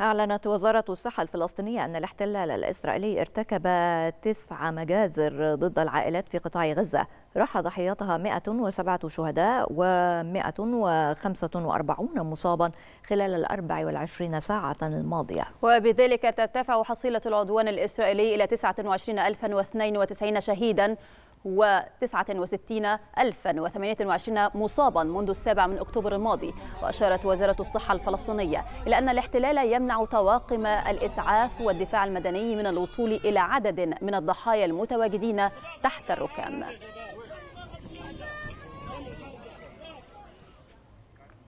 أعلنت وزارة الصحة الفلسطينية أن الاحتلال الإسرائيلي ارتكب تسع مجازر ضد العائلات في قطاع غزة راح ضحيتها 107 شهداء و145 مصابا خلال ال 24 ساعة الماضية وبذلك ترتفع حصيلة العدوان الإسرائيلي إلى 29092 شهيدا و69 669,028 مصابا منذ السابع من أكتوبر الماضي وأشارت وزارة الصحة الفلسطينية إلى أن الاحتلال يمنع طواقم الإسعاف والدفاع المدني من الوصول إلى عدد من الضحايا المتواجدين تحت الركام